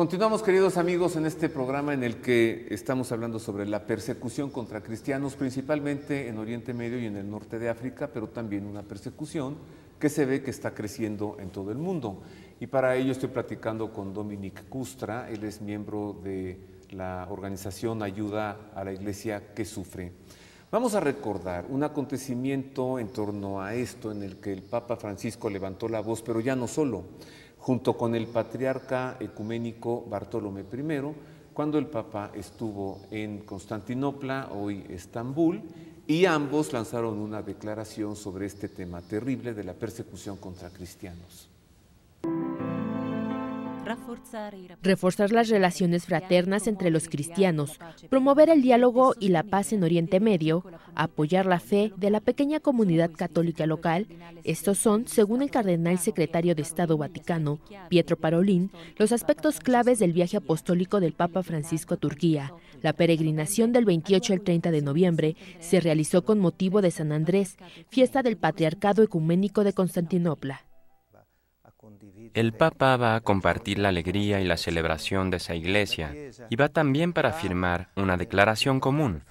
Continuamos, queridos amigos, en este programa en el que estamos hablando sobre la persecución contra cristianos, principalmente en Oriente Medio y en el norte de África, pero también una persecución que se ve que está creciendo en todo el mundo. Y para ello estoy platicando con Dominic Custra, él es miembro de la organización Ayuda a la Iglesia que Sufre. Vamos a recordar un acontecimiento en torno a esto en el que el Papa Francisco levantó la voz, pero ya no solo junto con el patriarca ecuménico Bartolomé I, cuando el Papa estuvo en Constantinopla, hoy Estambul, y ambos lanzaron una declaración sobre este tema terrible de la persecución contra cristianos reforzar las relaciones fraternas entre los cristianos, promover el diálogo y la paz en Oriente Medio, apoyar la fe de la pequeña comunidad católica local. Estos son, según el cardenal secretario de Estado Vaticano, Pietro Parolín, los aspectos claves del viaje apostólico del Papa Francisco a Turquía. La peregrinación del 28 al 30 de noviembre se realizó con motivo de San Andrés, fiesta del Patriarcado Ecuménico de Constantinopla. El Papa va a compartir la alegría y la celebración de esa iglesia y va también para firmar una declaración común,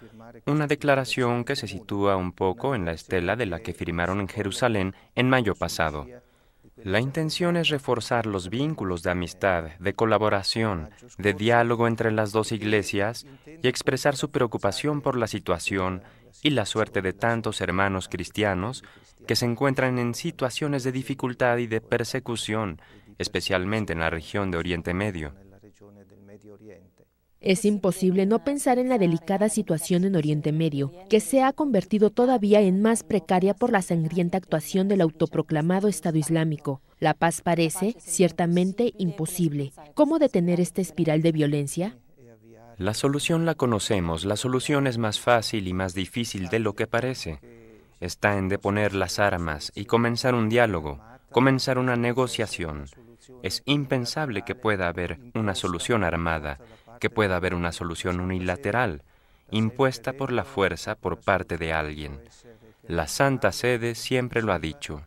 una declaración que se sitúa un poco en la estela de la que firmaron en Jerusalén en mayo pasado. La intención es reforzar los vínculos de amistad, de colaboración, de diálogo entre las dos iglesias y expresar su preocupación por la situación y la suerte de tantos hermanos cristianos que se encuentran en situaciones de dificultad y de persecución, especialmente en la región de Oriente Medio. Es imposible no pensar en la delicada situación en Oriente Medio, que se ha convertido todavía en más precaria por la sangrienta actuación del autoproclamado Estado Islámico. La paz parece, ciertamente, imposible. ¿Cómo detener esta espiral de violencia? La solución la conocemos, la solución es más fácil y más difícil de lo que parece. Está en deponer las armas y comenzar un diálogo, comenzar una negociación. Es impensable que pueda haber una solución armada, que pueda haber una solución unilateral, impuesta por la fuerza por parte de alguien. La Santa Sede siempre lo ha dicho.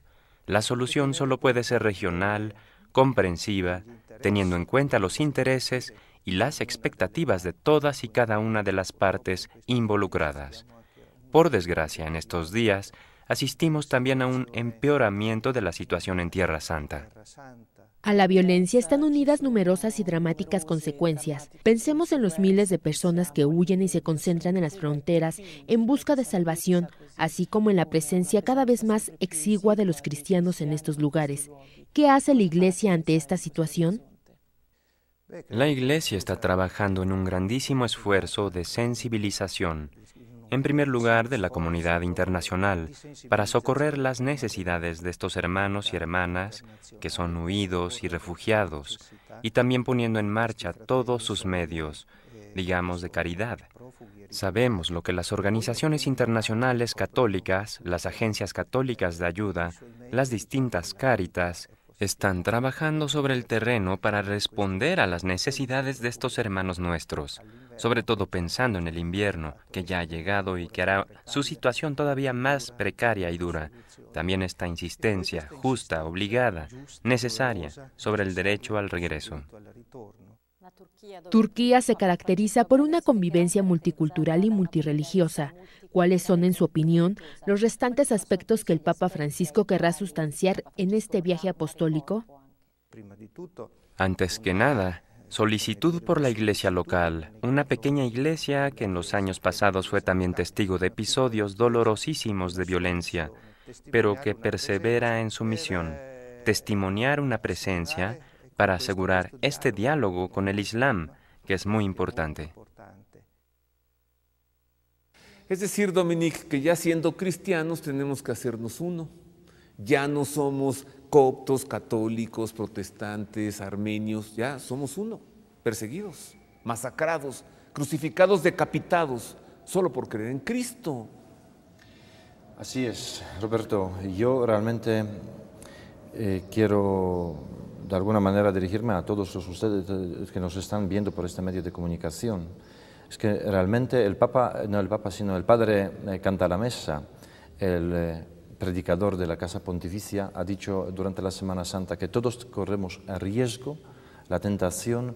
La solución solo puede ser regional, comprensiva, teniendo en cuenta los intereses y las expectativas de todas y cada una de las partes involucradas. Por desgracia, en estos días asistimos también a un empeoramiento de la situación en Tierra Santa. A la violencia están unidas numerosas y dramáticas consecuencias. Pensemos en los miles de personas que huyen y se concentran en las fronteras en busca de salvación, así como en la presencia cada vez más exigua de los cristianos en estos lugares. ¿Qué hace la Iglesia ante esta situación? La Iglesia está trabajando en un grandísimo esfuerzo de sensibilización, en primer lugar de la comunidad internacional, para socorrer las necesidades de estos hermanos y hermanas que son huidos y refugiados, y también poniendo en marcha todos sus medios, digamos, de caridad. Sabemos lo que las organizaciones internacionales católicas, las agencias católicas de ayuda, las distintas cáritas están trabajando sobre el terreno para responder a las necesidades de estos hermanos nuestros, sobre todo pensando en el invierno que ya ha llegado y que hará su situación todavía más precaria y dura. También esta insistencia justa, obligada, necesaria sobre el derecho al regreso. Turquía se caracteriza por una convivencia multicultural y multireligiosa. ¿Cuáles son, en su opinión, los restantes aspectos que el Papa Francisco querrá sustanciar en este viaje apostólico? Antes que nada, solicitud por la iglesia local, una pequeña iglesia que en los años pasados fue también testigo de episodios dolorosísimos de violencia, pero que persevera en su misión, testimoniar una presencia para asegurar este diálogo con el Islam, que es muy importante. Es decir, Dominique, que ya siendo cristianos tenemos que hacernos uno. Ya no somos coptos, católicos, protestantes, armenios, ya somos uno, perseguidos, masacrados, crucificados, decapitados, solo por creer en Cristo. Así es, Roberto. Yo realmente eh, quiero de alguna manera dirigirme a todos ustedes eh, que nos están viendo por este medio de comunicación. Es que realmente el Papa, no el Papa, sino el Padre eh, Canta la Mesa, el eh, predicador de la Casa Pontificia, ha dicho durante la Semana Santa que todos corremos el riesgo, la tentación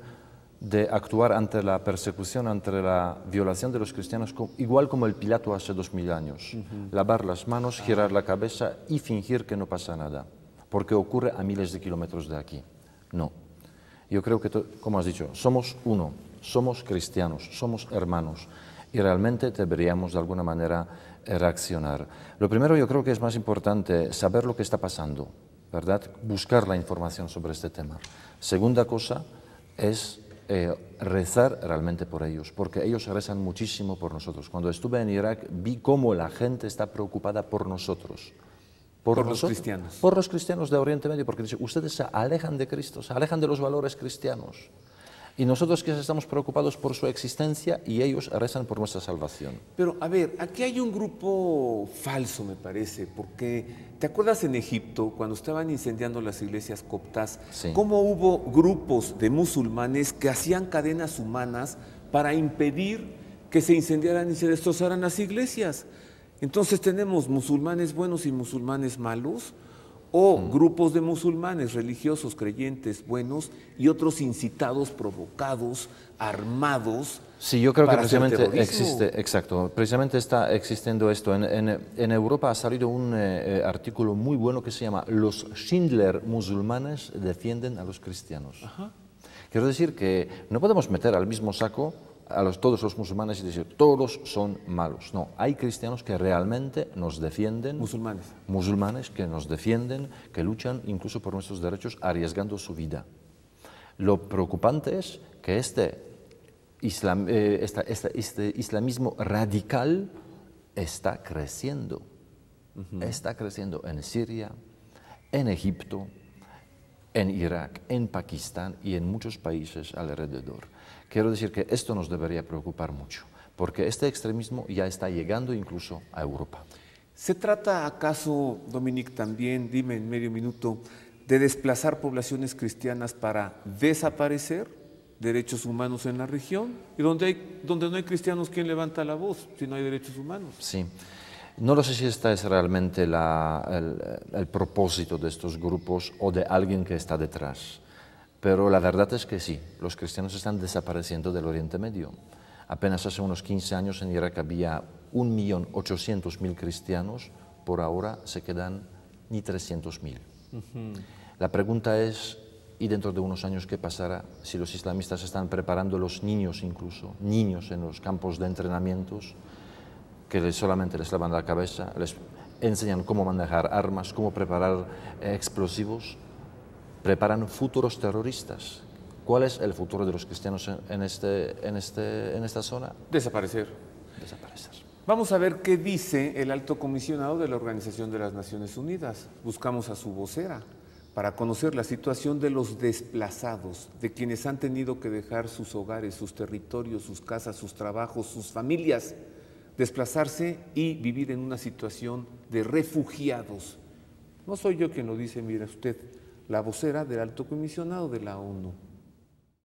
de actuar ante la persecución, ante la violación de los cristianos, igual como el Pilato hace dos mil años. Lavar las manos, girar la cabeza y fingir que no pasa nada porque ocurre a miles de kilómetros de aquí. No. Yo creo que, como has dicho, somos uno, somos cristianos, somos hermanos y realmente deberíamos de alguna manera eh, reaccionar. Lo primero yo creo que es más importante saber lo que está pasando, ¿verdad? Buscar la información sobre este tema. Segunda cosa es eh, rezar realmente por ellos, porque ellos rezan muchísimo por nosotros. Cuando estuve en Irak vi cómo la gente está preocupada por nosotros por, los cristianos. Por los cristianos de Oriente Medio, porque dice, ustedes se alejan de Cristo, se alejan de los valores cristianos. Y nosotros que estamos preocupados por su existencia y ellos rezan por nuestra salvación. Pero a ver, aquí hay un grupo falso, me parece, porque ¿te acuerdas en Egipto, cuando estaban incendiando las iglesias coptas, cómo hubo grupos de musulmanes que hacían cadenas humanas para impedir que se incendiaran y se destrozaran las iglesias? Entonces tenemos musulmanes buenos y musulmanes malos, o grupos de musulmanes religiosos, creyentes buenos y otros incitados, provocados, armados. Sí, yo creo que precisamente existe, exacto, precisamente está existiendo esto. En, Europa ha salido un eh, eh, artículo muy bueno que se llama Los Schindler musulmanes defienden a los cristianos. Quiero decir que no podemos meter al mismo saco a los, todos los musulmanes y decir todos son malos. No, hay cristianos que realmente nos defienden. Musulmanes. Musulmanes que nos defienden, que luchan incluso por nuestros derechos arriesgando su vida. Lo preocupante es que este, islam, eh, este islamismo radical está creciendo. Está creciendo en Siria, en Egipto, en Irak, en Pakistán y en muchos países alrededor. Quiero decir que esto nos debería preocupar mucho, porque este extremismo ya está llegando incluso a Europa. ¿Se trata acaso, Dominique, también, dime en medio minuto, de desplazar poblaciones cristianas para desaparecer derechos humanos en la región? Y donde, hay, donde no hay cristianos, ¿quién levanta la voz si no hay derechos humanos? Sí. No lo sé si este es realmente el, propósito de estos grupos o de alguien que está detrás, pero la verdad es que sí, los cristianos están desapareciendo del Oriente Medio. Apenas hace unos 15 años en Irak había 1.800.000 cristianos, por ahora se quedan ni 300.000. La pregunta es, ¿y dentro de unos años qué pasará si los islamistas están preparando los niños incluso, niños en los campos de entrenamientos? que solamente les lavan la cabeza, les enseñan cómo manejar armas, cómo preparar explosivos, preparan futuros terroristas. ¿Cuál es el futuro de los cristianos en, este, en, este, en esta zona? Desaparecer. Desaparecer. Vamos a ver qué dice el alto comisionado de la Organización de las Naciones Unidas. Buscamos a su vocera para conocer la situación de los desplazados, de quienes han tenido que dejar sus hogares, sus territorios, sus casas, sus trabajos, sus familias desplazarse y vivir en una situación de refugiados. No soy yo quien lo dice, mire usted, la vocera del alto comisionado de la ONU.